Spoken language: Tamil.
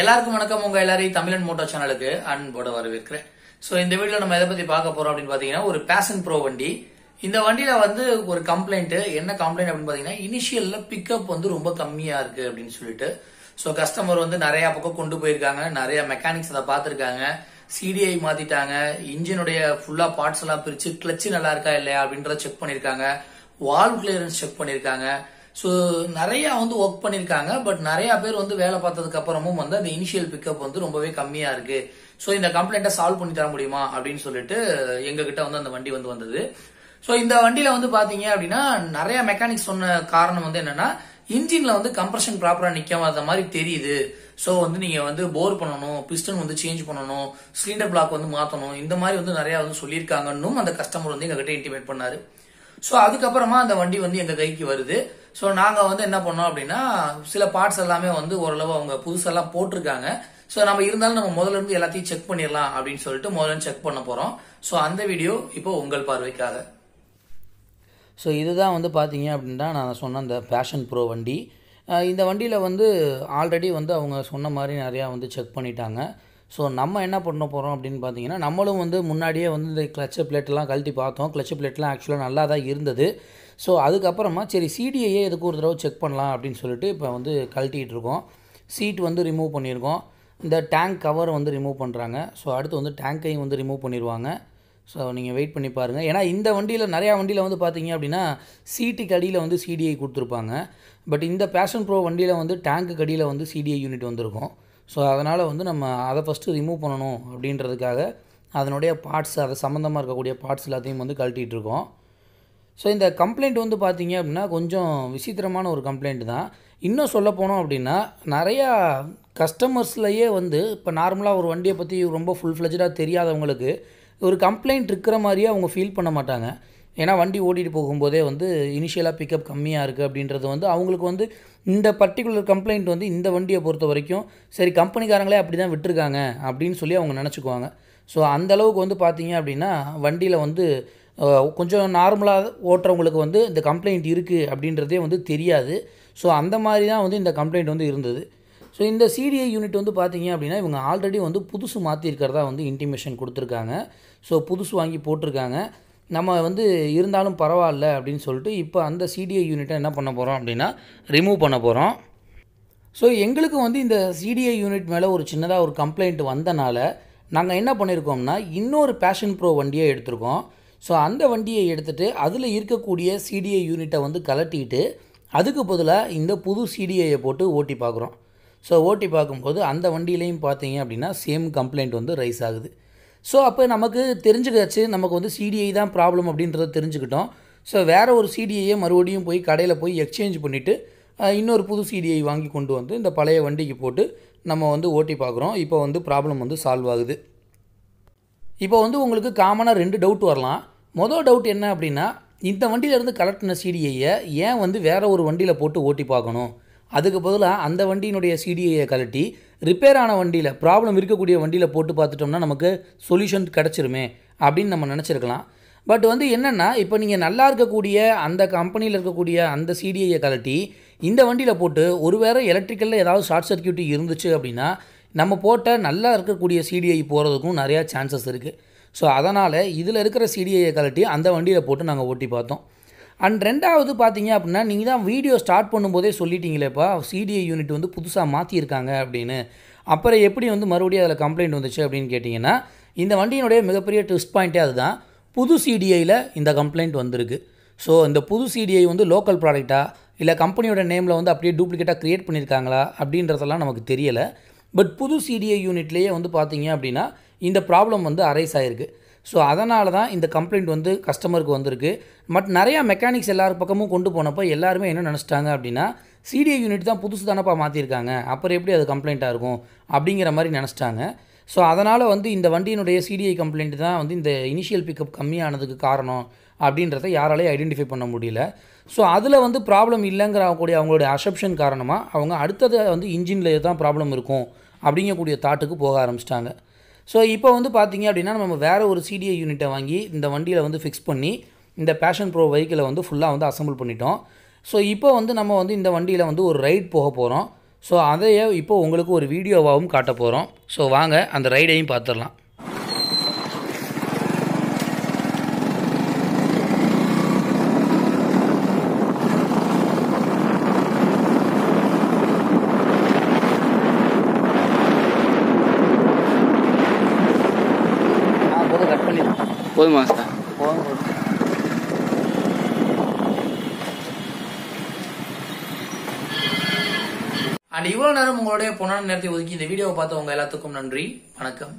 எல்லாருக்கும் வணக்கம் உங்க எல்லாரையும் தமிழன் மோட்டோ சேனலுக்கு அன்போட வரவேற்கிறேன் ஸோ இந்த வீடியோ நம்ம எதை பத்தி பார்க்க போறோம் அப்படின்னு பாத்தீங்கன்னா ஒரு பேஷன் ப்ரோ வண்டி இந்த வண்டியில வந்து ஒரு கம்ப்ளைண்ட் என்ன கம்ப்ளைண்ட் அப்படின்னு பாத்தீங்கன்னா இனிஷியல்ல பிக்கப் வந்து ரொம்ப கம்மியா இருக்கு அப்படின்னு சொல்லிட்டு ஸோ கஸ்டமர் வந்து நிறைய பக்கம் கொண்டு போயிருக்காங்க நிறைய மெக்கானிக்ஸ் அதை பார்த்துருக்காங்க சிடிஐ மாத்திட்டாங்க இன்ஜினுடைய ஃபுல்லா பார்ட்ஸ் எல்லாம் பிரிச்சு கிளச்சு நல்லா இருக்கா இல்லையா அப்படின்றத செக் பண்ணிருக்காங்க வால் கிளியரன்ஸ் செக் பண்ணிருக்காங்க ஸோ நிறையா வந்து ஒர்க் பண்ணியிருக்காங்க பட் நிறையா பேர் வந்து வேலை பார்த்ததுக்கு அப்புறமும் வந்து அந்த இனிஷியல் பிக்கப் வந்து ரொம்பவே கம்மியாக இருக்கு ஸோ இந்த கம்ப்ளைண்ட்டை சால்வ் பண்ணி தர முடியுமா அப்படின்னு சொல்லிட்டு எங்ககிட்ட வந்து அந்த வண்டி வந்து வந்தது ஸோ இந்த வண்டியில் வந்து பார்த்தீங்க அப்படின்னா நிறைய மெக்கானிக்ஸ் சொன்ன காரணம் வந்து என்னன்னா இன்ஜின்ல வந்து கம்ப்ரஷன் ப்ராப்பரா நிக்காத மாதிரி தெரியுது ஸோ வந்து நீங்க வந்து போர் பண்ணணும் பிஸ்டன் வந்து சேஞ்ச் பண்ணணும் சிலிண்டர் பிளாக் வந்து மாத்தணும் இந்த மாதிரி வந்து நிறைய வந்து சொல்லியிருக்காங்கன்னு அந்த கஸ்டமர் வந்து எங்ககிட்ட இன்டிமேட் பண்ணாரு ஸோ அதுக்கப்புறமா அந்த வண்டி வந்து எங்கள் கைக்கு வருது ஸோ நாங்கள் வந்து என்ன பண்ணோம் அப்படின்னா சில பார்ட்ஸ் எல்லாமே வந்து ஓரளவு அவங்க புதுசெல்லாம் போட்டிருக்காங்க ஸோ நம்ம இருந்தாலும் நம்ம முதல்ல இருந்து எல்லாத்தையும் செக் பண்ணிடலாம் அப்படின்னு சொல்லிட்டு முதல்ல செக் பண்ண போகிறோம் ஸோ அந்த வீடியோ இப்போ உங்கள் பார்வைக்காக ஸோ இதுதான் வந்து பார்த்தீங்க அப்படின்னா நான் சொன்ன அந்த பேஷன் ப்ரோ வண்டி இந்த வண்டியில் வந்து ஆல்ரெடி வந்து அவங்க சொன்ன மாதிரி நிறையா வந்து செக் பண்ணிட்டாங்க ஸோ நம்ம என்ன பண்ண போகிறோம் அப்படின்னு பார்த்தீங்கன்னா நம்மளும் வந்து முன்னாடியே வந்து இந்த கிளச்சு பிளேட்டெல்லாம் கழட்டி பார்த்தோம் கிளச்ச பிளேட்லாம் ஆக்சுவலாக நல்லா தான் இருந்தது ஸோ அதுக்கப்புறமா சரி சிடிஐயே எதுக்கு ஒரு தடவை செக் பண்ணலாம் அப்படின்னு சொல்லிட்டு இப்போ வந்து கழட்டிகிட்டு இருக்கோம் சீட் வந்து ரிமூவ் பண்ணியிருக்கோம் இந்த டேங்க் கவர் வந்து ரிமூவ் பண்ணுறாங்க ஸோ அடுத்து வந்து டேங்க்கையும் வந்து ரிமூவ் பண்ணிடுவாங்க ஸோ நீங்கள் வெயிட் பண்ணி பாருங்கள் ஏன்னா இந்த வண்டியில் நிறையா வண்டியில் வந்து பார்த்தீங்க அப்படின்னா சீட்டுக்கு அடியில் வந்து சிடிஐ கொடுத்துருப்பாங்க பட் இந்த பேஷன் ப்ரோ வண்டியில் வந்து டேங்க்கு அடியில் வந்து சிடிஐ யூனிட் வந்திருக்கும் ஸோ அதனால் வந்து நம்ம அதை ஃபஸ்ட்டு ரிமூவ் பண்ணணும் அப்படின்றதுக்காக அதனுடைய பார்ட்ஸ் அதை சம்மந்தமாக இருக்கக்கூடிய பார்ட்ஸ் எல்லாத்தையும் வந்து கழட்டிகிட்ருக்கோம் ஸோ இந்த கம்ப்ளைண்ட் வந்து பார்த்திங்க அப்படின்னா கொஞ்சம் விசித்திரமான ஒரு கம்ப்ளைண்ட் தான் இன்னும் சொல்ல போனோம் அப்படின்னா நிறையா கஸ்டமர்ஸ்லையே வந்து இப்போ நார்மலாக ஒரு வண்டியை பற்றி ரொம்ப ஃபுல் ஃப்ளஜாக தெரியாதவங்களுக்கு ஒரு கம்ப்ளைண்ட் இருக்கிற மாதிரியே அவங்க ஃபீல் பண்ண மாட்டாங்க ஏன்னா வண்டி ஓடிட்டு போகும்போதே வந்து இனிஷியலாக பிக்கப் கம்மியாக இருக்குது அப்படின்றது வந்து அவங்களுக்கு வந்து இந்த பர்டிகுலர் கம்ப்ளைண்ட் வந்து இந்த வண்டியை பொறுத்த வரைக்கும் சரி கம்பெனிக்காரங்களே அப்படி தான் விட்டுருக்காங்க அப்படின்னு சொல்லி அவங்க நினச்சிக்குவாங்க ஸோ அந்தளவுக்கு வந்து பார்த்தீங்க அப்படின்னா வண்டியில் வந்து கொஞ்சம் நார்மலாக ஓட்டுறவங்களுக்கு வந்து இந்த கம்ப்ளைண்ட் இருக்குது அப்படின்றதே வந்து தெரியாது ஸோ அந்த மாதிரி தான் வந்து இந்த கம்ப்ளைண்ட் வந்து இருந்தது ஸோ இந்த சிடிஐ யூனிட் வந்து பார்த்தீங்க அப்படின்னா இவங்க ஆல்ரெடி வந்து புதுசு மாற்றிருக்கிறதா வந்து இன்டிமேஷன் கொடுத்துருக்காங்க ஸோ புதுசு வாங்கி போட்டிருக்காங்க நம்ம வந்து இருந்தாலும் பரவாயில்ல அப்படின்னு சொல்லிட்டு இப்போ அந்த சிடிஐ யூனிட்டை என்ன பண்ண போகிறோம் அப்படின்னா ரிமூவ் பண்ண போகிறோம் ஸோ எங்களுக்கு வந்து இந்த சிடிஐ யூனிட் மேலே ஒரு சின்னதாக ஒரு கம்ப்ளைண்ட் வந்தனால நாங்கள் என்ன பண்ணியிருக்கோம்னா இன்னொரு பேஷன் ப்ரோ வண்டியை எடுத்திருக்கோம் ஸோ அந்த வண்டியை எடுத்துகிட்டு அதில் இருக்கக்கூடிய சிடிஐ யூனிட்டை வந்து கலட்டிட்டு அதுக்கு பதிலாக இந்த புது சிடிஐயை போட்டு ஓட்டி பார்க்குறோம் ஸோ ஓட்டி பார்க்கும்போது அந்த வண்டியிலையும் பார்த்தீங்க அப்படின்னா சேம் கம்ப்ளைண்ட் வந்து ரைஸ் ஆகுது ஸோ அப்போ நமக்கு தெரிஞ்சுக்காச்சு நமக்கு வந்து சிடிஐ தான் ப்ராப்ளம் அப்படின்றத தெரிஞ்சுக்கிட்டோம் ஸோ வேறு ஒரு சிடிஐயை மறுபடியும் போய் கடையில் போய் எக்ஸ்சேஞ்ச் பண்ணிவிட்டு இன்னொரு புது சிடிஐ வாங்கி கொண்டு வந்து இந்த பழைய வண்டிக்கு போட்டு நம்ம வந்து ஓட்டி பார்க்குறோம் இப்போ வந்து ப்ராப்ளம் வந்து சால்வ் ஆகுது இப்போ வந்து உங்களுக்கு காமனாக ரெண்டு டவுட் வரலாம் மொதல் டவுட் என்ன அப்படின்னா இந்த வண்டியிலேருந்து கலெக்டின சிடிஐயை ஏன் வந்து வேறு ஒரு வண்டியில் போட்டு ஓட்டி பார்க்கணும் அதுக்கு பதிலாக அந்த வண்டியினுடைய சிடிஐயை கலட்டி ரிப்பேர் ஆன வண்டியில் ப்ராப்ளம் இருக்கக்கூடிய வண்டியில் போட்டு பார்த்துட்டோம்னா நமக்கு சொல்யூஷன் கிடச்சிருமே அப்படின்னு நம்ம நினச்சிருக்கலாம் பட் வந்து என்னென்னா இப்போ நீங்கள் நல்லா இருக்கக்கூடிய அந்த கம்பெனியில் இருக்கக்கூடிய அந்த சிடிஐயை கலட்டி இந்த வண்டியில் போட்டு ஒருவேளை எலக்ட்ரிக்கலில் ஏதாவது ஷார்ட் சர்க்கியூட் இருந்துச்சு அப்படின்னா நம்ம போட்ட நல்லா இருக்கக்கூடிய சிடிஐ போகிறதுக்கும் நிறையா சான்சஸ் இருக்குது ஸோ அதனால் இதில் இருக்கிற சிடிஐயை கலட்டி அந்த வண்டியில் போட்டு நாங்கள் ஓட்டி பார்த்தோம் அண்ட் ரெண்டாவது பார்த்தீங்க அப்படின்னா நீங்கள் தான் வீடியோ ஸ்டார்ட் பண்ணும்போதே சொல்லிட்டீங்களேப்பா சிடிஐ யூனிட் வந்து புதுசாக மாற்றியிருக்காங்க அப்படின்னு அப்புறம் எப்படி வந்து மறுபடியும் அதில் கம்ப்ளைண்ட் வந்துச்சு அப்படின்னு கேட்டிங்கன்னா இந்த வண்டியினுடைய மிகப்பெரிய ட்விஸ்ட் பாயிண்ட்டே அதுதான் புது சிடிஐயில் இந்த கம்ப்ளைண்ட் வந்திருக்கு ஸோ இந்த புது சிடிஐ வந்து லோக்கல் ப்ராடக்டாக இல்லை கம்பெனியோட நேமில் வந்து அப்படியே டூப்ளிகேட்டாக க்ரியேட் பண்ணியிருக்காங்களா அப்படின்றதெல்லாம் நமக்கு தெரியலை பட் புது சிடிஐ யூனிட்லேயே வந்து பார்த்தீங்க அப்படின்னா இந்த ப்ராப்ளம் வந்து அரைஸ் ஆகிருக்கு ஸோ அதனால தான் இந்த கம்ப்ளைண்ட் வந்து கஸ்டமருக்கு வந்திருக்கு பட் நிறையா மெக்கானிக்ஸ் எல்லார் பக்கமும் கொண்டு போனப்போ எல்லாருமே என்ன நினச்சிட்டாங்க அப்படின்னா சிடிஏ யூனிட் தான் புதுசு தானப்பா மாற்றிருக்காங்க அப்புறம் எப்படி அது கம்ப்ளைண்ட்டாக இருக்கும் அப்படிங்கிற மாதிரி நினச்சிட்டாங்க ஸோ அதனால் வந்து இந்த வண்டியினுடைய சிடிஐ கம்ப்ளைண்ட் தான் வந்து இந்த இனிஷியல் பிக்கப் கம்மியானதுக்கு காரணம் அப்படின்றத யாராலையும் ஐடென்டிஃபை பண்ண முடியல ஸோ அதில் வந்து ப்ராப்ளம் இல்லைங்கிற கூடிய அவங்களுடைய அசப்ஷன் காரணமாக அவங்க அடுத்தது வந்து இன்ஜின்லேயே தான் ப்ராப்ளம் இருக்கும் அப்படிங்கக்கூடிய தாட்டுக்கு போக ஆரம்பிச்சிட்டாங்க ஸோ இப்போ வந்து பார்த்திங்க அப்படின்னா நம்ம வேறு ஒரு சிடிஐ யூனிட்டை வாங்கி இந்த வண்டியில் வந்து ஃபிக்ஸ் பண்ணி இந்த பேஷன் ப்ரோ வெஹிக்கிளை வந்து ஃபுல்லாக வந்து அசம்பிள் பண்ணிட்டோம் ஸோ இப்போ வந்து நம்ம வந்து இந்த வண்டியில் வந்து ஒரு ரைட் போக போகிறோம் ஸோ அதையே இப்போ உங்களுக்கு ஒரு வீடியோவாகவும் காட்ட போகிறோம் ஸோ வாங்க அந்த ரைடையும் பார்த்துடலாம் போதுமா சார் அண்ட் இவ்வளவு நேரம் உங்களுடைய பொன்னான நேரத்தை ஒதுக்கி இந்த வீடியோவை பார்த்தவங்க எல்லாத்துக்கும் நன்றி வணக்கம்